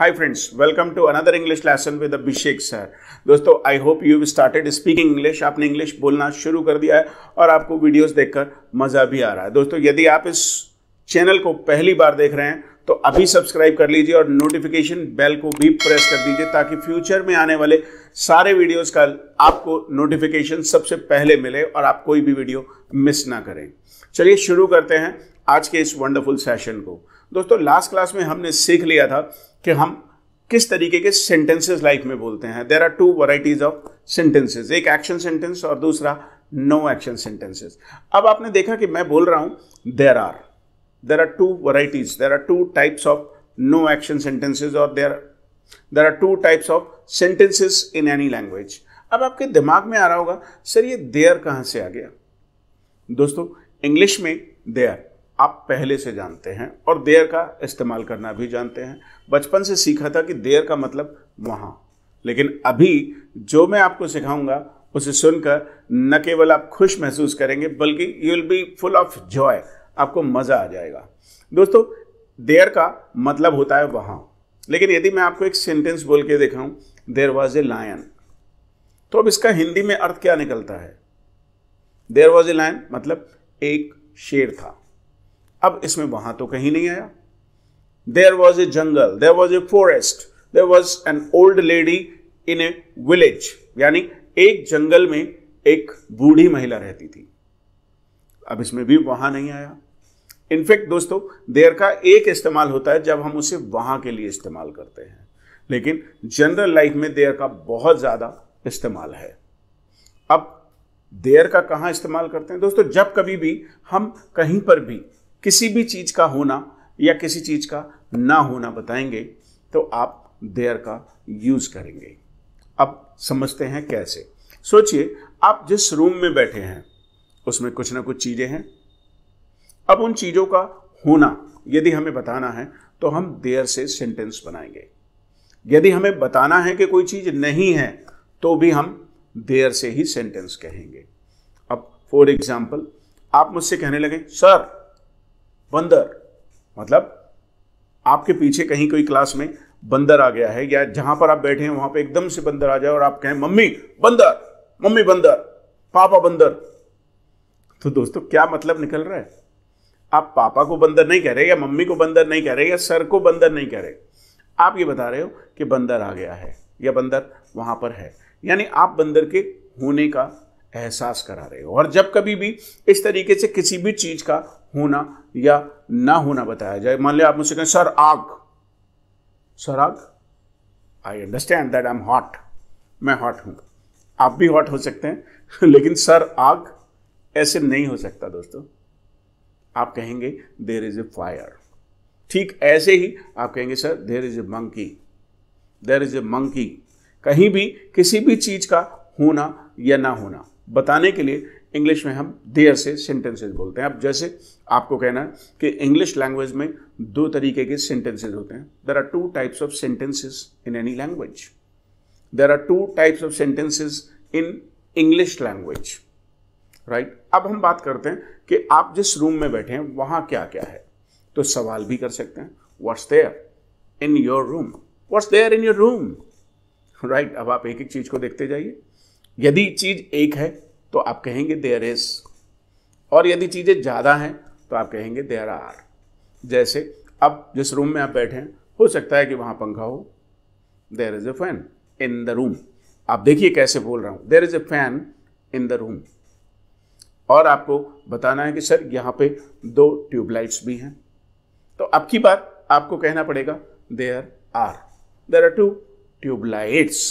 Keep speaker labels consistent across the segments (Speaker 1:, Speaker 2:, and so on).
Speaker 1: High friends welcome to another English lesson with Abhishek sir दोस्तों I hope you started speaking English आपने English बोलना शुरू कर दिया है और आपको वीडियोस देखकर मज़ा भी आ रहा है दोस्तों यदि आप इस चैनल को पहली बार देख रहे हैं तो अभी सब्सक्राइब कर लीजिए और नोटिफिकेशन बेल को भी प्रेस कर दीजिए ताकि फ्यूचर में आने वाले सारे वीडियोज़ का आपको नोटिफिकेशन सबसे पहले मिले और आप कोई भी वीडियो मिस ना करें चलिए शुरू करते हैं आज के इस वंडरफुल सेशन को दोस्तों लास्ट क्लास में हमने सीख लिया था कि हम किस तरीके के सेंटेंसेस लाइफ में बोलते हैं there are two varieties of sentences एक एक्शन सेंटेंस और दूसरा नो एक्शन सेंटेंसेज अब आपने देखा कि मैं बोल रहा हूं there are there are two varieties there are two types of no action sentences और there there are two types of sentences in any language अब आपके दिमाग में आ रहा होगा सर ये देयर कहाँ से आ गया दोस्तों इंग्लिश में देयर आप पहले से जानते हैं और देर का इस्तेमाल करना भी जानते हैं बचपन से सीखा था कि देर का मतलब वहाँ लेकिन अभी जो मैं आपको सिखाऊंगा उसे सुनकर न केवल आप खुश महसूस करेंगे बल्कि you will be full of joy आपको मज़ा आ जाएगा दोस्तों देर का मतलब होता है वहाँ लेकिन यदि मैं आपको एक सेंटेंस बोल के दिखाऊं देर वॉज ए लायन तो अब इसका हिंदी में अर्थ क्या निकलता है देर वॉज ए लायन मतलब एक शेर था अब इसमें वहां तो कहीं नहीं आया there was a jungle there was a forest there was an old lady in a village यानी एक जंगल में एक बूढ़ी महिला रहती थी अब इसमें भी वहां नहीं आया इनफेक्ट दोस्तों देर का एक इस्तेमाल होता है जब हम उसे वहां के लिए इस्तेमाल करते हैं लेकिन जनरल लाइफ में देर का बहुत ज़्यादा इस्तेमाल है अब देर का कहां इस्तेमाल करते हैं दोस्तों जब कभी भी हम कहीं पर भी किसी भी चीज़ का होना या किसी चीज़ का ना होना बताएंगे तो आप देयर का यूज़ करेंगे अब समझते हैं कैसे सोचिए आप जिस रूम में बैठे हैं उसमें कुछ ना कुछ चीज़ें हैं अब उन चीज़ों का होना यदि हमें बताना है तो हम देयर से सेंटेंस बनाएंगे यदि हमें बताना है कि कोई चीज़ नहीं है तो भी हम देयर से ही सेंटेंस कहेंगे अब फॉर एग्जाम्पल आप मुझसे कहने लगे सर बंदर मतलब आपके पीछे कहीं कोई क्लास में बंदर आ गया है या जहां पर आप बैठे हैं वहां पे एकदम से बंदर आ जाए और आप कहें मम्मी बंदर मम्मी बंदर पापा बंदर तो दोस्तों क्या मतलब निकल रहा है आप पापा को बंदर नहीं कह रहे या मम्मी को बंदर नहीं कह रहे या सर को बंदर नहीं कह रहे आप ये बता रहे हो कि बंदर आ गया है या बंदर वहां पर है यानी आप बंदर के होने का एहसास करा रहे हो और जब कभी भी इस तरीके से किसी भी चीज़ का होना या ना होना बताया जाए मान लिया आप मुझसे कहें सर आग सर आग I understand that I am hot मैं हॉट हूं आप भी हॉट हो सकते हैं लेकिन सर आग ऐसे नहीं हो सकता दोस्तों आप कहेंगे देर इज ए फायर ठीक ऐसे ही आप कहेंगे sir there is a monkey there is a monkey कहीं भी किसी भी चीज़ का होना या ना होना बताने के लिए इंग्लिश में हम देर से सेंटेंसेज बोलते हैं अब जैसे आपको कहना है कि इंग्लिश लैंग्वेज में दो तरीके के सेंटेंसेज होते हैं there are two types of sentences in any language there are two types of sentences in English language right अब हम बात करते हैं कि आप जिस रूम में बैठे हैं वहां क्या क्या है तो सवाल भी कर सकते हैं what's there in your room what's there in your room right अब आप एक एक चीज को देखते जाइए यदि चीज एक है तो आप कहेंगे देयर इज और यदि चीज़ें ज़्यादा हैं तो आप कहेंगे देयर आर जैसे अब जिस रूम में आप बैठे हैं हो सकता है कि वहां पंखा हो there is a fan in the room आप देखिए कैसे बोल रहा हूं there is a fan in the room और आपको बताना है कि सर यहाँ पे दो ट्यूबलाइट्स भी हैं तो अब की बार आपको कहना पड़ेगा there are there are two tubelights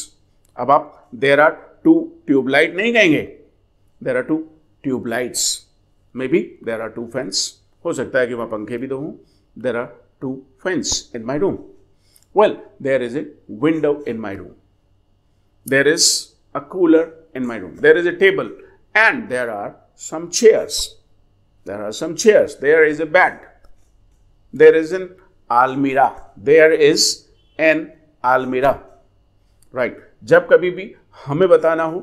Speaker 1: अब आप there are two tube lights, nahi kahenge there are two tube lights maybe there are two fans ho sakta hai ki wahan pankhe bhi do hon there are two fans in my room well there is a window in my room there is a cooler in my room there is a table and there are some chairs there are some chairs there is a bed there is an almirah. there is an almirah, right जब कभी भी हमें बताना हो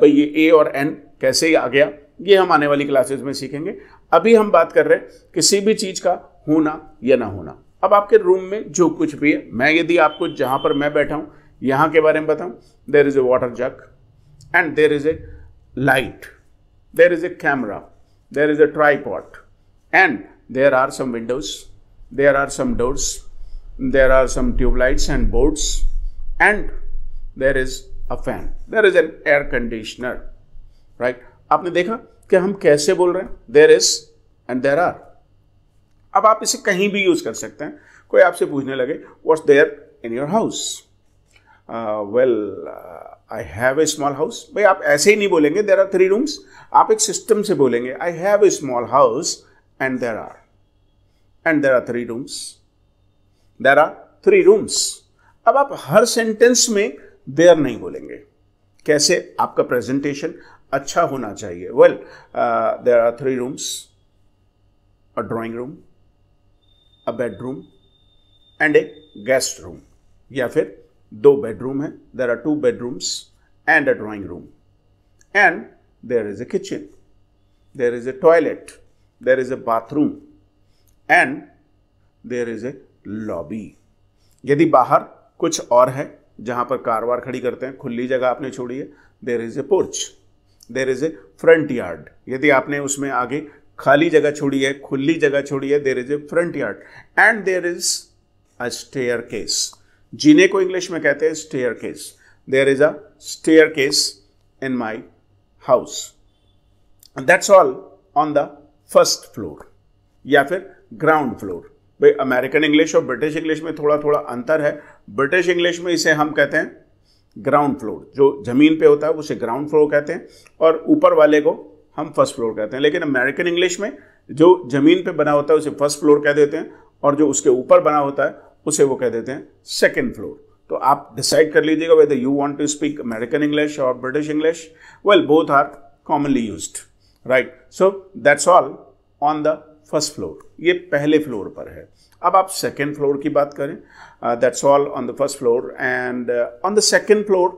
Speaker 1: भाई ये ए और N कैसे आ गया ये हम आने वाली क्लासेस में सीखेंगे अभी हम बात कर रहे हैं किसी भी चीज़ का होना या ना होना अब आपके रूम में जो कुछ भी है मैं यदि आपको जहाँ पर मैं बैठा हूँ यहाँ के बारे में बताऊँ there is a water jug and there is a light there is a camera there is a tripod and there are some windows there are some doors there are some tubelights and boards and there is a fan there is an air conditioner right आपने देखा कि हम कैसे बोल रहे हैं there is and there are अब आप इसे कहीं भी यूज कर सकते हैं कोई आपसे पूछने लगे what there in your house well I have a small house भाई आप ऐसे ही नहीं बोलेंगे देर आर थ्री रूम्स आप एक सिस्टम से बोलेंगे I have a small house and there are and there are three rooms there are three rooms अब आप हर सेंटेंस में देयर नहीं बोलेंगे कैसे आपका प्रेजेंटेशन अच्छा होना चाहिए well there are three rooms a drawing room a bedroom and a guest room या फिर दो बेडरूम है there are two bedrooms and a drawing room and there is a kitchen there is a toilet there is a bathroom and there is a lobby यदि बाहर कुछ और है जहाँ पर कारवार खड़ी करते हैं खुली जगह आपने छोड़ी है there is a porch there is a front yard यदि आपने उसमें आगे खाली जगह छोड़ी है खुली जगह छोड़ी है there is a front yard and there is a staircase जीने को इंग्लिश में कहते हैं staircase there is a staircase in my house that's all on the first floor या फिर ग्राउंड फ्लोर भाई अमेरिकन इंग्लिश और British English में थोड़ा थोड़ा अंतर है ब्रिटिश इंग्लिश में इसे हम कहते हैं ग्राउंड फ्लोर जो ज़मीन पे होता है उसे ग्राउंड फ्लोर कहते हैं और ऊपर वाले को हम फर्स्ट फ्लोर कहते हैं लेकिन अमेरिकन इंग्लिश में जो ज़मीन पे बना होता है उसे फर्स्ट फ्लोर कह देते हैं और जो उसके ऊपर बना होता है उसे वो कह देते हैं सेकेंड फ्लोर तो आप डिसाइड कर लीजिएगा whether you want to speak American English और British English well both are commonly use right so that's all on the first floor ये पहले फ्लोर पर है अब आप सेकेंड फ्लोर की बात करें that's all on the first floor and on the second floor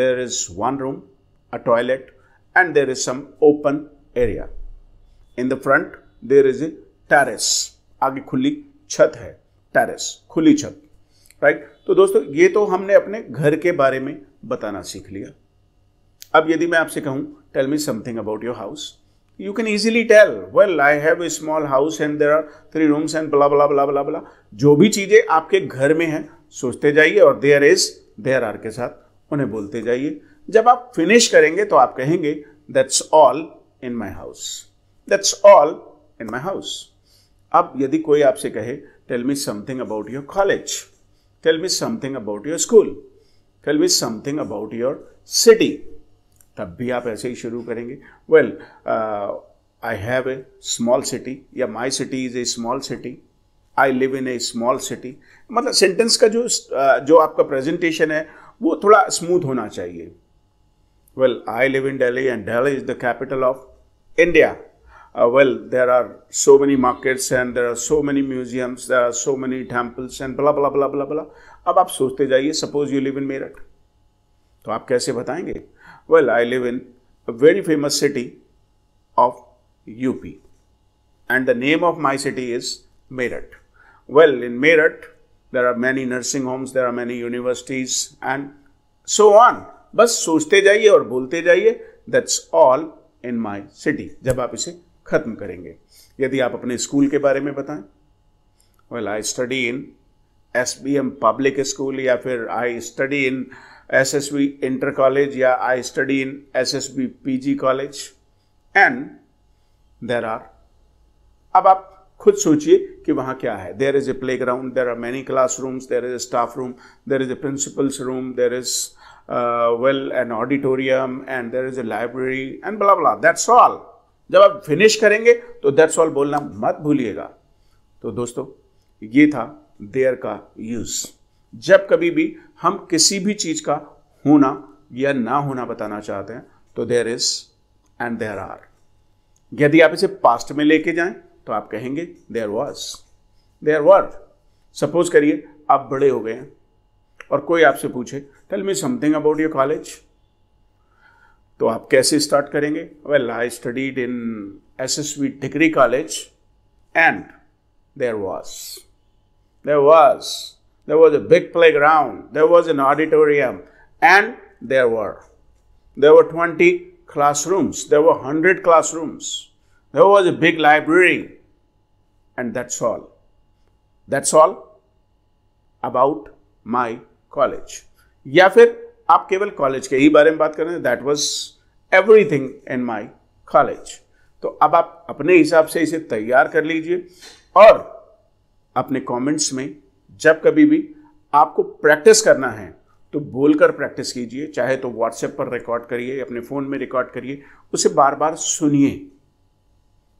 Speaker 1: there is one room a toilet and there is some open area in the front there is a terrace आगे खुली छत है terrace खुली छत right तो दोस्तों ये तो हमने अपने घर के बारे में बताना सीख लिया अब यदि मैं आपसे कहूं tell me something about your house you can easily tell well i have a small house and there are three rooms and blah blah blah blah blah जो भी चीजें आपके घर में हैं सोचते जाइए और देयर इज देयर आर के साथ उन्हें बोलते जाइए जब आप फिनिश करेंगे तो आप कहेंगे that's all in my house that's all in my house अब यदि कोई आपसे कहे tell me something about your college tell me something about your school tell me something about your city तब भी आप ऐसे ही शुरू करेंगे well I have a small city या my city is a small city I live in a small city मतलब sentence का जो uh, जो आपका प्रेजेंटेशन है वो थोड़ा स्मूथ होना चाहिए well I live in Delhi and Delhi is the capital of India well there are so many markets and there are so so museums there are so so temples and blah blah blah blah blah अब आप सोचते जाइए suppose you live in Meerut तो आप कैसे बताएंगे Well, I live in a very famous city of UP and the name of my city is Meerut. Well, in Meerut, there are many nursing homes, there are many universities and so on. बस सोचते जाइए और बोलते जाइए that's all in my city जब आप इसे ख़त्म करेंगे यदि आप अपने स्कूल के बारे में बताएं well I study in S public school या फिर I study in S S B inter college या I study in S S B P G college and there are अब आप खुद सोचिए कि वहाँ क्या है there is a playground there are many classrooms there is a staff room there is a principal's room there is well an auditorium and there is A library and blah blah that's all जब आप finish करेंगे तो that's all बोलना मत भूलिएगा तो दोस्तों ये था देयर का यूज़ जब कभी भी हम किसी भी चीज़ का होना या ना होना बताना चाहते हैं तो there is and there are यदि आप इसे पास्ट में लेके जाए तो आप कहेंगे there was there worth suppose करिए आप बड़े हो गए हैं और कोई आपसे पूछे tell me something about your college तो आप कैसे स्टार्ट करेंगे well I studied in S S V degree college and there was there was there was a big playground, there was an auditorium, and there were. There were 20 classrooms, there were 100 classrooms, there was a big library, and that's all. That's all about my college. या फिर आप केवल college के ही बारे में बात कर रहे हैं दैट वॉज एवरीथिंग तो अब आप अपने हिसाब से इसे तैयार कर लीजिए और अपने कमेंट्स में जब कभी भी आपको प्रैक्टिस करना है तो बोलकर प्रैक्टिस कीजिए चाहे तो व्हाट्सएप पर रिकॉर्ड करिए अपने फ़ोन में रिकॉर्ड करिए उसे बार बार सुनिए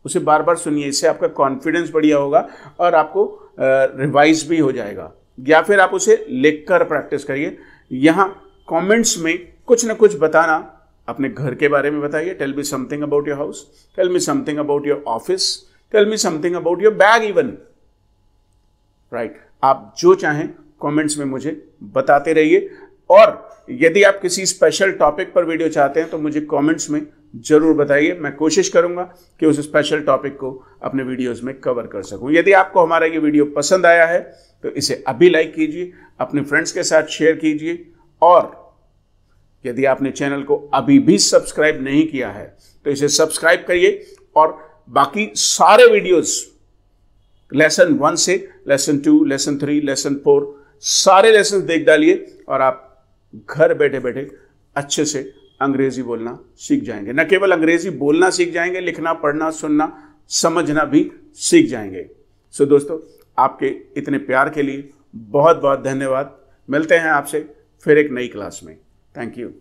Speaker 1: उसे बार बार सुनिए इससे आपका कॉन्फिडेंस बढ़िया होगा और आपको रिवाइज भी हो जाएगा या फिर आप उसे लिखकर प्रैक्टिस करिए यहाँ कमेंट्स में कुछ ना कुछ बताना अपने घर के बारे में बताइए tell me something about your house tell me something about your office tell me something about your bag even right आप जो चाहें कमेंट्स में मुझे बताते रहिए और यदि आप किसी स्पेशल टॉपिक पर वीडियो चाहते हैं तो मुझे कमेंट्स में ज़रूर बताइए मैं कोशिश करूंगा कि उस स्पेशल टॉपिक को अपने वीडियोस में कवर कर सकूं यदि आपको हमारा ये वीडियो पसंद आया है तो इसे अभी लाइक कीजिए अपने फ्रेंड्स के साथ शेयर कीजिए और यदि आपने चैनल को अभी भी सब्सक्राइब नहीं किया है तो इसे सब्सक्राइब करिए और बाकी सारे वीडियोज़ लेसन वन से lesson two lesson three lesson four सारे लेसन देख डालिए और आप घर बैठे बैठे अच्छे से अंग्रेजी बोलना सीख जाएंगे न केवल अंग्रेजी बोलना सीख जाएंगे लिखना पढ़ना सुनना समझना भी सीख जाएंगे सो so, दोस्तों आपके इतने प्यार के लिए बहुत बहुत धन्यवाद मिलते हैं आपसे फिर एक नई क्लास में थैंक यू